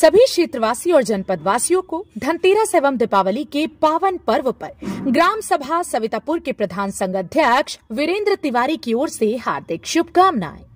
सभी क्षेत्रवासी और जनपद वासियों को धनतेरस एवं दीपावली के पावन पर्व पर ग्राम सभा सवितापुर के प्रधान संघ अध्यक्ष वीरेंद्र तिवारी की ओर से हार्दिक शुभकामनाएं